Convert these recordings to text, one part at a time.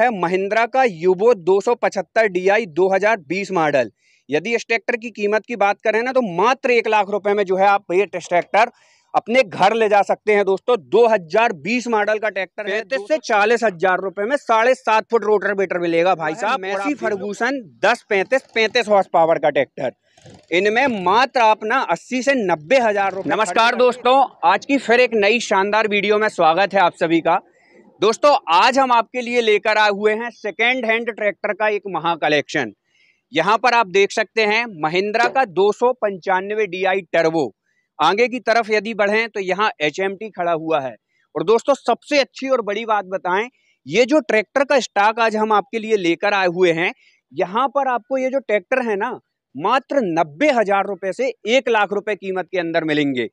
है महिंद्रा का युवो 275 DI 2020 model यदि इस ट्रैक्टर की कीमत की बात करें ना तो मात्र एक लाख रुपए में जो है आप ये ट्रैक्टर अपने घर ले जा सकते हैं दोस्तों 2020 मॉडल का ट्रैक्टर है पैंतीस से चालीस हजार रुपए में साढ़े सात फुट रोटर बेटर मिलेगा भाई साहब मैसी फर्गूसन दस पैंतीस पैंतीस हॉर्स पावर का ट्रैक्टर इनमें मात्र आप ना अस्सी से नब्बे हजार रुपए नमस्कार दोस्तों आज की फिर एक नई शानदार वीडियो में स्वागत है आप सभी का दोस्तों आज हम आपके लिए लेकर आए हुए हैं सेकेंड हैंड ट्रैक्टर का एक महा कलेक्शन यहाँ पर आप देख सकते हैं महिंद्रा का दो सौ पंचानवे डी आई टर्बो आगे की तरफ यदि बढ़ें तो यहाँ एच खड़ा हुआ है और दोस्तों सबसे अच्छी और बड़ी बात बताएं ये जो ट्रैक्टर का स्टॉक आज हम आपके लिए लेकर आए हुए हैं यहाँ पर आपको ये जो ट्रैक्टर है ना मात्र नब्बे हजार रुपए से एक लाख रुपए कीमत के अंदर मिलेंगे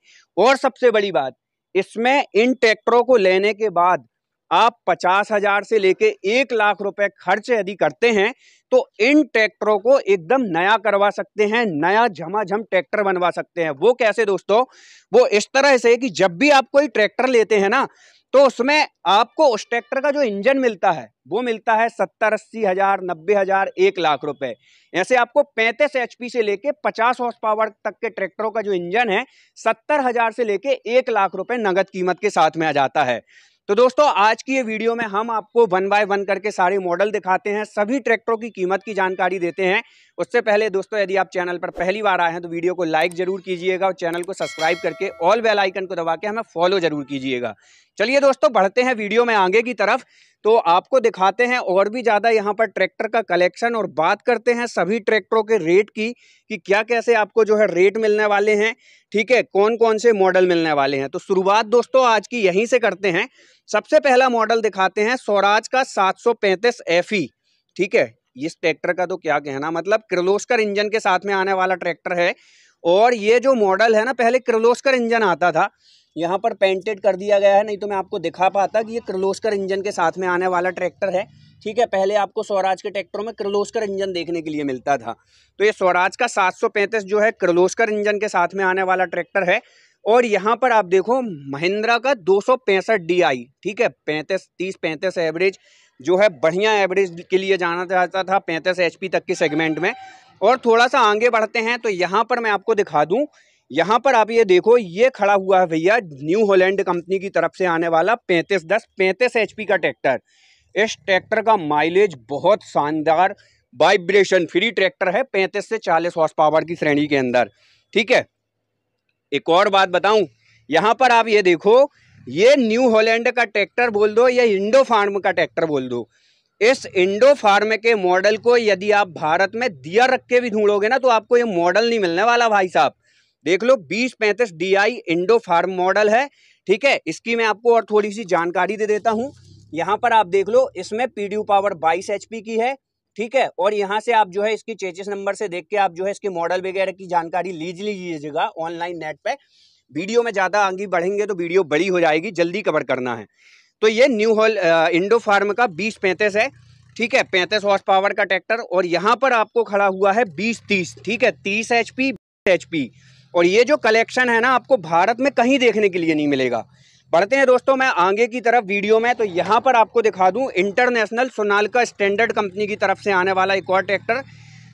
और सबसे बड़ी बात इसमें इन ट्रैक्टरों को लेने के बाद आप पचास हजार से लेके एक लाख रुपए खर्च यदि करते हैं तो इन ट्रैक्टरों को एकदम नया करवा सकते हैं नया झमाझम ट्रैक्टर बनवा सकते हैं वो कैसे दोस्तों वो इस तरह से कि जब भी आप कोई ट्रैक्टर लेते हैं ना तो उसमें आपको उस ट्रैक्टर का जो इंजन मिलता है वो मिलता है सत्तर अस्सी हजार नब्बे हजार एक लाख रुपए ऐसे आपको पैंतीस एच से लेके पचास हॉर्स पावर तक के ट्रैक्टरों का जो इंजन है सत्तर हजार से लेके एक लाख रुपए नगद कीमत के साथ में आ जाता है तो दोस्तों आज की ये वीडियो में हम आपको वन बाय वन करके सारे मॉडल दिखाते हैं सभी ट्रैक्टरों की कीमत की जानकारी देते हैं उससे पहले दोस्तों यदि आप चैनल पर पहली बार आए हैं तो वीडियो को लाइक जरूर कीजिएगा और चैनल को सब्सक्राइब करके ऑल बेल आइकन को दबा के हमें फॉलो जरूर कीजिएगा चलिए दोस्तों बढ़ते हैं वीडियो में आगे की तरफ तो आपको दिखाते हैं और भी ज़्यादा यहाँ पर ट्रैक्टर का कलेक्शन और बात करते हैं सभी ट्रैक्टरों के रेट की कि क्या कैसे आपको जो है रेट मिलने वाले हैं ठीक है कौन कौन से मॉडल मिलने वाले हैं तो शुरुआत दोस्तों आज की यहीं से करते हैं सबसे पहला मॉडल दिखाते हैं स्वराज का सात सौ ठीक है इस ट्रैक्टर का तो क्या कहना मतलब क्रिलोस्कर इंजन के साथ में आने वाला ट्रैक्टर है और ये जो मॉडल है ना पहले क्रिलोस्कर इंजन आता था यहाँ पर पेंटेड कर दिया गया है नहीं तो मैं आपको दिखा पाता कि ये क्रिलोस्कर इंजन के साथ में आने वाला ट्रैक्टर है ठीक है पहले आपको स्वराज के ट्रैक्टरों में क्रिलोस्कर इंजन देखने के लिए मिलता था तो ये स्वराज का 735 जो है क्रिलोस्कर इंजन के साथ में आने वाला ट्रैक्टर है और यहाँ पर आप देखो महिंद्रा का दो सौ ठीक है पैंतीस तीस पैंतीस एवरेज जो है बढ़िया एवरेज के लिए जाना चाहता था पैंतीस एच तक के सेगमेंट में और थोड़ा सा आगे बढ़ते हैं तो यहाँ पर मैं आपको दिखा दूँ यहाँ पर आप ये देखो ये खड़ा हुआ है भैया न्यू होलैंड कंपनी की तरफ से आने वाला पैंतीस दस पैंतीस एच का ट्रैक्टर इस ट्रैक्टर का माइलेज बहुत शानदार वाइब्रेशन फ्री ट्रैक्टर है पैंतीस से चालीस हॉर्स पावर की श्रेणी के अंदर ठीक है एक और बात बताऊं यहाँ पर आप ये देखो ये न्यू हॉलैंड का ट्रैक्टर बोल दो या इंडो फार्म का ट्रैक्टर बोल दो इस इंडो फार्म के मॉडल को यदि आप भारत में दिया रख के भी ढूंढोगे ना तो आपको ये मॉडल नहीं मिलने वाला भाई साहब देख लो बीस पैंतीस D I Indo Farm model है ठीक है इसकी मैं आपको और थोड़ी सी जानकारी दे देता हूँ यहाँ पर आप देख लो इसमें पीडीयू पावर बाईस एच की है ठीक है और यहाँ से आप जो है इसकी चेचिस नंबर से देख के आप जो है इसके मॉडल वगैरह की जानकारी लीज लीजिएगा ऑनलाइन नेट पे वीडियो में ज़्यादा आगे बढ़ेंगे तो वीडियो बड़ी हो जाएगी जल्दी कवर करना है तो ये न्यू हॉल इंडो फार्म का बीस पैंतीस है ठीक है पैंतीस हॉर्स पावर का ट्रैक्टर और यहाँ पर आपको खड़ा हुआ है बीस तीस ठीक है तीस एच पी एच पी और ये जो कलेक्शन है ना आपको भारत में कहीं देखने के लिए नहीं मिलेगा बढ़ते हैं दोस्तों मैं आगे की तरफ वीडियो में तो यहाँ पर आपको दिखा दूँ इंटरनेशनल सोनालका स्टैंडर्ड कंपनी की तरफ से आने वाला एक और ट्रैक्टर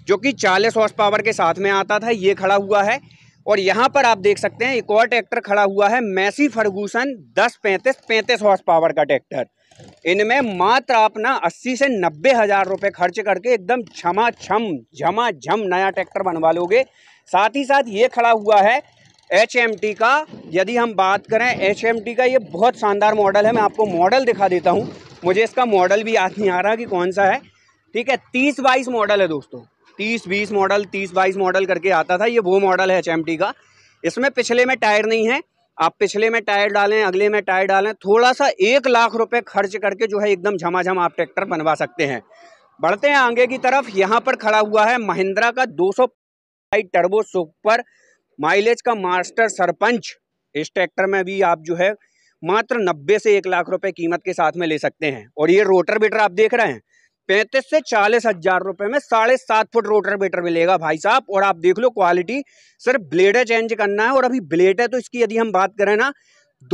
जो कि 40 हॉर्स पावर के साथ में आता था ये खड़ा हुआ है और यहाँ पर आप देख सकते हैं एक और ट्रैक्टर खड़ा हुआ है मैसी फर्गूसन दस पैंतीस पैंतीस हॉर्स पावर का ट्रैक्टर इनमें मात्र आप ना अस्सी से नब्बे हज़ार रुपये खर्च करके एकदम छमा छम झमा झम नया ट्रैक्टर बनवा लोगे साथ ही साथ ये खड़ा हुआ है एच का यदि हम बात करें एच का ये बहुत शानदार मॉडल है मैं आपको मॉडल दिखा देता हूँ मुझे इसका मॉडल भी याद नहीं आ रहा कि कौन सा है ठीक है तीस बाईस मॉडल है दोस्तों तीस बीस मॉडल तीस बाईस मॉडल करके आता था ये वो मॉडल है एच का इसमें पिछले में टायर नहीं है आप पिछले में टायर डालें अगले में टायर डालें थोड़ा सा एक लाख रुपए खर्च करके जो है एकदम झमाझम आप ट्रैक्टर बनवा सकते हैं बढ़ते हैं आगे की तरफ यहाँ पर खड़ा हुआ है महिंद्रा का दो सौ टर्बो सुपर माइलेज का मास्टर सरपंच इस ट्रैक्टर में भी आप जो है मात्र नब्बे से एक लाख रुपए कीमत के साथ में ले सकते हैं और ये रोटर बेटर आप देख रहे हैं पैंतीस से चालीस हजार रुपये में साढ़े सात फुट रोटर बेटर मिलेगा भाई साहब और आप देख लो क्वालिटी सर ब्लेडे चेंज करना है और अभी ब्लेड है तो इसकी यदि हम बात करें ना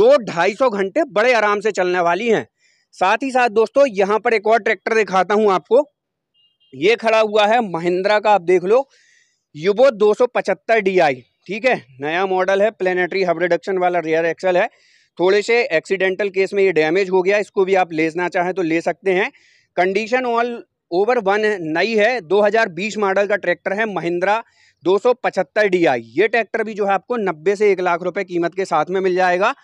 दो ढाई सौ घंटे बड़े आराम से चलने वाली हैं साथ ही साथ दोस्तों यहां पर एक और ट्रैक्टर दिखाता हूं आपको ये खड़ा हुआ है महिंद्रा का आप देख लो युवो दो सौ पचहत्तर डी आई ठीक है नया मॉडल है प्लेनेटरी हब रिडक्शन वाला रेयर एक्सल है थोड़े से एक्सीडेंटल केस में ये डैमेज हो गया इसको भी आप लेना चाहें तो ले सकते हैं कंडीशन ऑल ओवर वन नई है 2020 मॉडल का ट्रैक्टर है महिंद्रा 275 डीआई ये ट्रैक्टर भी जो है आपको 90 से एक लाख रुपए कीमत के साथ में मिल जाएगा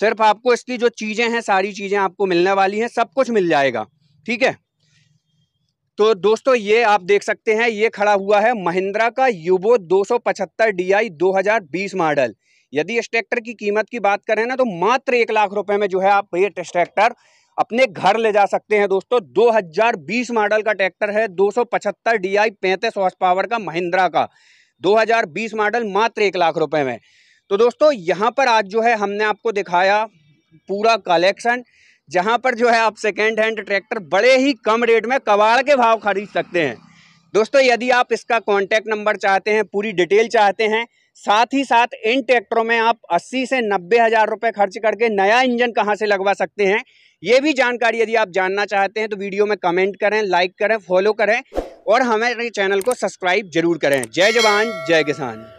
सिर्फ आपको इसकी जो चीज़ें हैं सारी चीज़ें आपको मिलने वाली हैं सब कुछ मिल जाएगा ठीक है तो दोस्तों ये आप देख सकते हैं ये खड़ा हुआ है महिंद्रा का यूबो 275 डीआई 2020 मॉडल यदि इस ट्रैक्टर की कीमत की बात करें ना तो मात्र एक लाख रुपए में जो है आप ये ट्रैक्टर अपने घर ले जा सकते हैं दोस्तों 2020 मॉडल का ट्रैक्टर है 275 आई पैंतीस हॉर्स पावर का महिंद्रा का 2020 मॉडल मात्र एक लाख रुपए में तो दोस्तों यहाँ पर आज जो है हमने आपको दिखाया पूरा कलेक्शन जहाँ पर जो है आप सेकेंड हैंड ट्रैक्टर बड़े ही कम रेट में कबाड़ के भाव खरीद सकते हैं दोस्तों यदि आप इसका कॉन्टैक्ट नंबर चाहते हैं पूरी डिटेल चाहते हैं साथ ही साथ इन ट्रैक्टरों में आप 80 से नब्बे हज़ार रुपये खर्च करके नया इंजन कहाँ से लगवा सकते हैं ये भी जानकारी यदि आप जानना चाहते हैं तो वीडियो में कमेंट करें लाइक करें फॉलो करें और हमारे चैनल को सब्सक्राइब जरूर करें जय जवान जय किसान